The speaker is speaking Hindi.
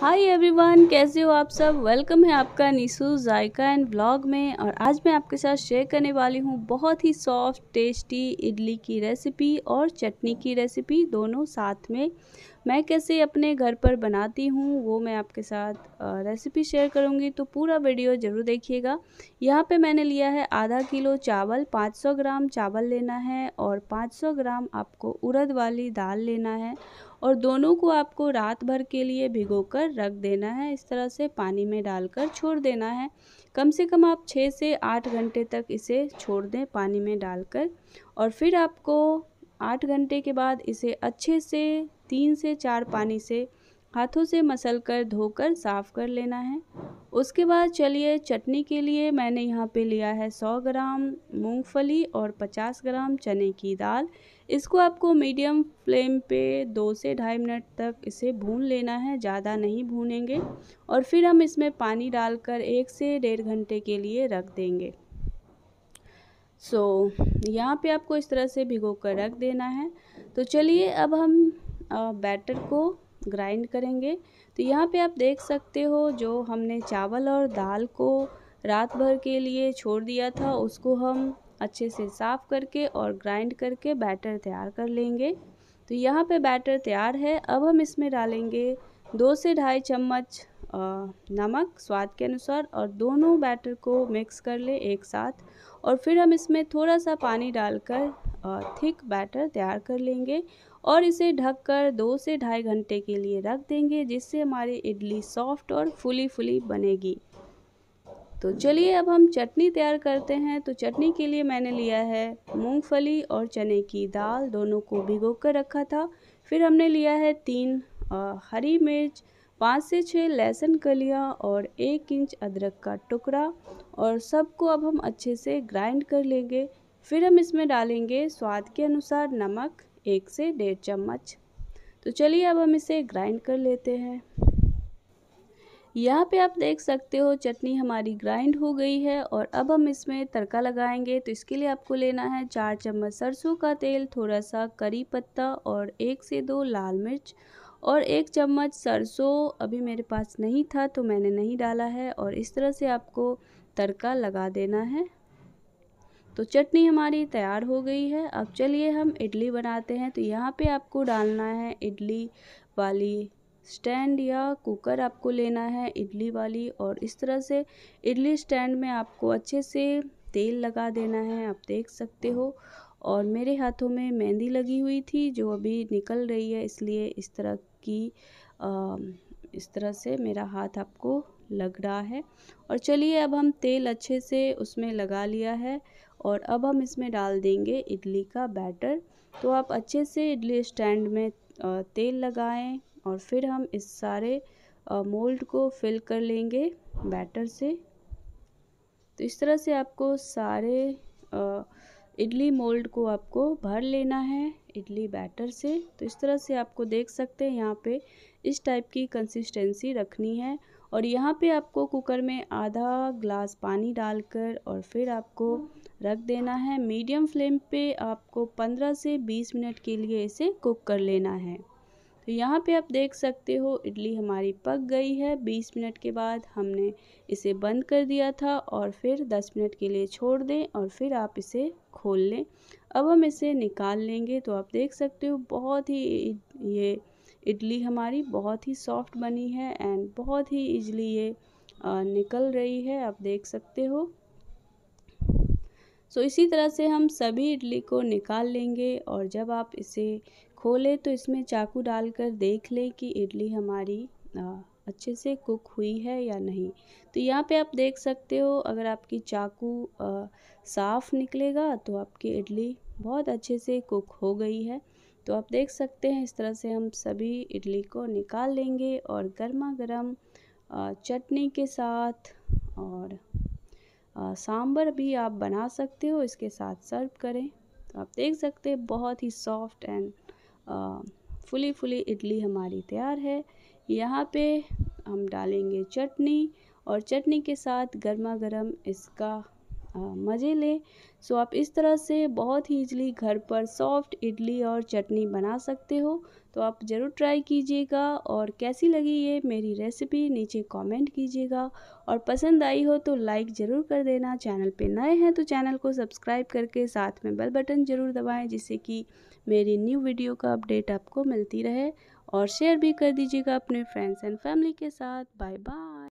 हाय एवरीवन कैसे हो आप सब वेलकम है आपका निशू जायका एंड ब्लॉग में और आज मैं आपके साथ शेयर करने वाली हूँ बहुत ही सॉफ्ट टेस्टी इडली की रेसिपी और चटनी की रेसिपी दोनों साथ में मैं कैसे अपने घर पर बनाती हूँ वो मैं आपके साथ रेसिपी शेयर करूँगी तो पूरा वीडियो ज़रूर देखिएगा यहाँ पे मैंने लिया है आधा किलो चावल 500 ग्राम चावल लेना है और 500 ग्राम आपको उड़द वाली दाल लेना है और दोनों को आपको रात भर के लिए भिगो कर रख देना है इस तरह से पानी में डालकर छोड़ देना है कम से कम आप छः से आठ घंटे तक इसे छोड़ दें पानी में डालकर और फिर आपको आठ घंटे के बाद इसे अच्छे से तीन से चार पानी से हाथों से मसल कर धोकर साफ़ कर लेना है उसके बाद चलिए चटनी के लिए मैंने यहाँ पे लिया है 100 ग्राम मूंगफली और 50 ग्राम चने की दाल इसको आपको मीडियम फ्लेम पे दो से ढाई मिनट तक इसे भून लेना है ज़्यादा नहीं भूनेंगे और फिर हम इसमें पानी डालकर एक से डेढ़ घंटे के लिए रख देंगे सो so, यहाँ पे आपको इस तरह से भिगो कर रख देना है तो चलिए अब हम बैटर को ग्राइंड करेंगे तो यहाँ पे आप देख सकते हो जो हमने चावल और दाल को रात भर के लिए छोड़ दिया था उसको हम अच्छे से साफ़ करके और ग्राइंड करके बैटर तैयार कर लेंगे तो यहाँ पे बैटर तैयार है अब हम इसमें डालेंगे दो से ढाई चम्मच नमक स्वाद के अनुसार और दोनों बैटर को मिक्स कर लें एक साथ और फिर हम इसमें थोड़ा सा पानी डालकर थिक बैटर तैयार कर लेंगे और इसे ढककर दो से ढाई घंटे के लिए रख देंगे जिससे हमारी इडली सॉफ्ट और फुली फुली बनेगी तो चलिए अब हम चटनी तैयार करते हैं तो चटनी के लिए मैंने लिया है मूंगफली और चने की दाल दोनों को भिगो कर रखा था फिर हमने लिया है तीन हरी मिर्च पाँच से छः लहसुन कलियाँ और एक इंच अदरक का टुकड़ा और सबको अब हम अच्छे से ग्राइंड कर लेंगे फिर हम इसमें डालेंगे स्वाद के अनुसार नमक एक से डेढ़ चम्मच तो चलिए अब हम इसे ग्राइंड कर लेते हैं यहाँ पे आप देख सकते हो चटनी हमारी ग्राइंड हो गई है और अब हम इसमें तड़का लगाएंगे तो इसके लिए आपको लेना है चार चम्मच सरसों का तेल थोड़ा सा करी पत्ता और एक से दो लाल मिर्च और एक चम्मच सरसों अभी मेरे पास नहीं था तो मैंने नहीं डाला है और इस तरह से आपको तड़का लगा देना है तो चटनी हमारी तैयार हो गई है अब चलिए हम इडली बनाते हैं तो यहाँ पे आपको डालना है इडली वाली स्टैंड या कुकर आपको लेना है इडली वाली और इस तरह से इडली स्टैंड में आपको अच्छे से तेल लगा देना है आप देख सकते हो और मेरे हाथों में मेहंदी लगी हुई थी जो अभी निकल रही है इसलिए इस तरह की आ, इस तरह से मेरा हाथ आपको लग रहा है और चलिए अब हम तेल अच्छे से उसमें लगा लिया है और अब हम इसमें डाल देंगे इडली का बैटर तो आप अच्छे से इडली स्टैंड में तेल लगाएं और फिर हम इस सारे मोल्ड को फिल कर लेंगे बैटर से तो इस तरह से आपको सारे इडली मोल्ड को आपको भर लेना है इडली बैटर से तो इस तरह से आपको देख सकते हैं यहाँ पे इस टाइप की कंसिस्टेंसी रखनी है और यहाँ पे आपको कुकर में आधा ग्लास पानी डालकर और फिर आपको रख देना है मीडियम फ्लेम पे आपको 15 से 20 मिनट के लिए इसे कुक कर लेना है तो यहाँ पे आप देख सकते हो इडली हमारी पक गई है 20 मिनट के बाद हमने इसे बंद कर दिया था और फिर 10 मिनट के लिए छोड़ दें और फिर आप इसे खोल लें अब हम इसे निकाल लेंगे तो आप देख सकते हो बहुत ही ये इडली हमारी बहुत ही सॉफ्ट बनी है एंड बहुत ही इजली ये निकल रही है आप देख सकते हो सो so, इसी तरह से हम सभी इडली को निकाल लेंगे और जब आप इसे खोले तो इसमें चाकू डालकर देख लें कि इडली हमारी अच्छे से कुक हुई है या नहीं तो यहाँ पे आप देख सकते हो अगर आपकी चाकू साफ़ निकलेगा तो आपकी इडली बहुत अच्छे से कुक हो गई है तो आप देख सकते हैं इस तरह से हम सभी इडली को निकाल लेंगे और गर्मा गर्म चटनी के साथ और सांभर भी आप बना सकते हो इसके साथ सर्व करें तो आप देख सकते हैं बहुत ही soft and fluffy fluffy idli हमारी तैयार है यहाँ पे हम डालेंगे चटनी और चटनी के साथ गर्मा गर्म इसका मज़े लें सो आप इस तरह से बहुत ही इजली घर पर सॉफ्ट इडली और चटनी बना सकते हो तो आप ज़रूर ट्राई कीजिएगा और कैसी लगी ये मेरी रेसिपी नीचे कमेंट कीजिएगा और पसंद आई हो तो लाइक ज़रूर कर देना चैनल पे नए हैं तो चैनल को सब्सक्राइब करके साथ में बेल बटन ज़रूर दबाएं जिससे कि मेरी न्यू वीडियो का अपडेट आपको मिलती रहे और शेयर भी कर दीजिएगा अपने फ्रेंड्स एंड फैमिली के साथ बाय बाय